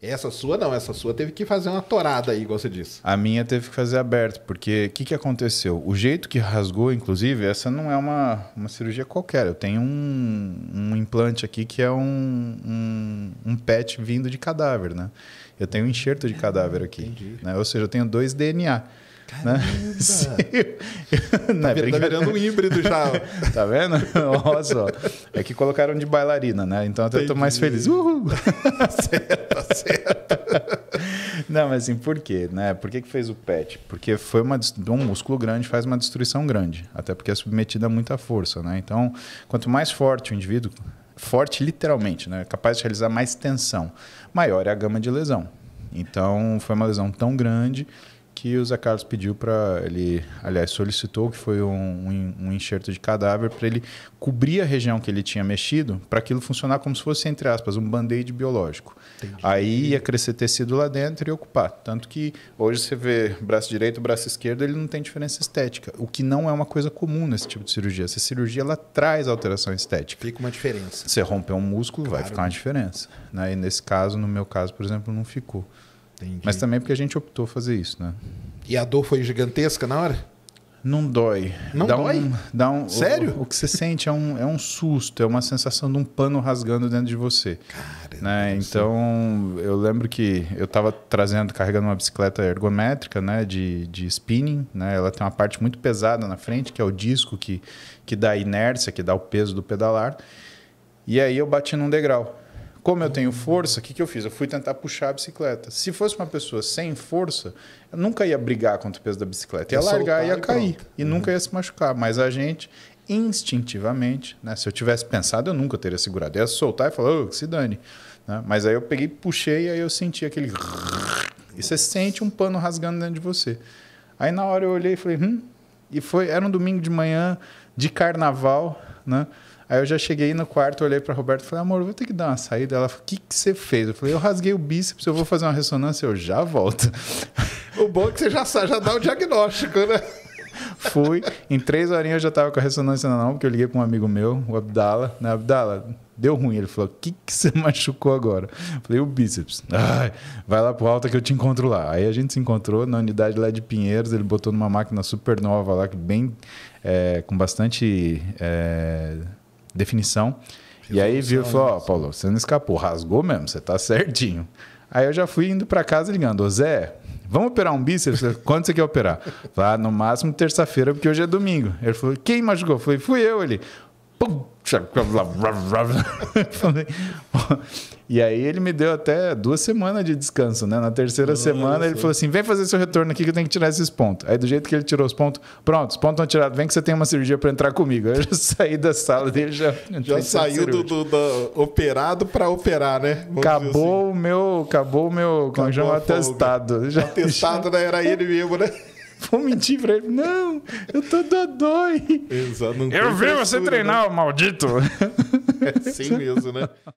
Essa sua não, essa sua teve que fazer uma torada aí, igual você disse. A minha teve que fazer aberto, porque o que, que aconteceu? O jeito que rasgou, inclusive, essa não é uma, uma cirurgia qualquer. Eu tenho um, um implante aqui que é um, um, um PET vindo de cadáver, né? Eu tenho um enxerto de cadáver aqui. Né? Ou seja, eu tenho dois DNA. Né? Caramba! Né? tá, é tá virando um híbrido já. tá vendo? Olha só. É que colocaram de bailarina, né? Então até Entendi. tô mais feliz. Uhul! certo, certo. Não, mas assim, por quê? Né? Por que, que fez o PET? Porque foi uma, um músculo grande faz uma destruição grande, até porque é submetida a muita força. Né? Então, quanto mais forte o indivíduo, forte literalmente, né? capaz de realizar mais tensão, maior é a gama de lesão. Então, foi uma lesão tão grande que o Zé Carlos pediu para ele, aliás, solicitou que foi um, um enxerto de cadáver para ele cobrir a região que ele tinha mexido, para aquilo funcionar como se fosse entre aspas um band-aid biológico. Entendi. Aí ia crescer tecido lá dentro e ocupar, tanto que hoje você vê braço direito, braço esquerdo, ele não tem diferença estética, o que não é uma coisa comum nesse tipo de cirurgia. Essa cirurgia ela traz alteração estética. Fica uma diferença. Você romper um músculo, claro. vai ficar uma diferença, né? E nesse caso, no meu caso, por exemplo, não ficou. Entendi. Mas também porque a gente optou fazer isso, né? E a dor foi gigantesca na hora? Não dói. Não dá dói? Um, dá um, Sério? O, o, que você sente é um, é um susto, é uma sensação de um pano rasgando dentro de você. Cara, né? Então, eu lembro que eu estava trazendo, carregando uma bicicleta ergométrica, né? De, de spinning, né? Ela tem uma parte muito pesada na frente, que é o disco que, que dá inércia, que dá o peso do pedalar. E aí eu bati num degrau. Como eu tenho força, o que, que eu fiz? Eu fui tentar puxar a bicicleta. Se fosse uma pessoa sem força, eu nunca ia brigar contra o peso da bicicleta. Ia, ia largar, ia e cair. Pronto. E uhum. nunca ia se machucar. Mas a gente, instintivamente, né? se eu tivesse pensado, eu nunca teria segurado. Eu ia soltar e falar, oh, que se dane. Né? Mas aí eu peguei, puxei, e aí eu senti aquele. E você sente um pano rasgando dentro de você. Aí na hora eu olhei e falei, hum. E foi, era um domingo de manhã de carnaval, né? Aí eu já cheguei no quarto, olhei para Roberto e falei, amor, vou ter que dar uma saída. Ela falou, o que, que você fez? Eu falei, eu rasguei o bíceps, eu vou fazer uma ressonância, eu já volto. O bom é que você já, sabe, já dá o diagnóstico, né? Fui. Em três horinhas eu já estava com a ressonância na mão, porque eu liguei para um amigo meu, o Abdala. Né? Abdala, deu ruim. Ele falou: O que, que você machucou agora? Eu falei: O bíceps. vai lá pro alta que eu te encontro lá. Aí a gente se encontrou na unidade lá de Pinheiros. Ele botou numa máquina super nova lá, que bem. É, com bastante. É, definição. Resolução, e aí viu e falou: Ó, oh, Paulo, você não escapou, rasgou mesmo, você tá certinho. Aí eu já fui indo para casa ligando: Ô Zé, vamos operar um bíceps? Quando você quer operar? Falei, ah, no máximo terça-feira, porque hoje é domingo. Ele falou: Quem machucou? falei: Fui eu. Ele, pum, e aí ele me deu até duas semanas de descanso, né? Na terceira Nossa. semana ele falou assim: vem fazer seu retorno aqui que eu tenho que tirar esses pontos. Aí do jeito que ele tirou os pontos, pronto, os pontos estão tirados, vem que você tem uma cirurgia para entrar comigo. Eu já saí da sala dele, já. Já saiu do, do, do, operado para operar, né? Vamos acabou assim. o meu. Acabou o meu. Como chama? Atestado. Já, atestado, né? Era ele mesmo, né? Vou mentir pra ele. Não, eu tô dodói. Exato. eu vi você né? treinar, né? maldito. É assim mesmo, né?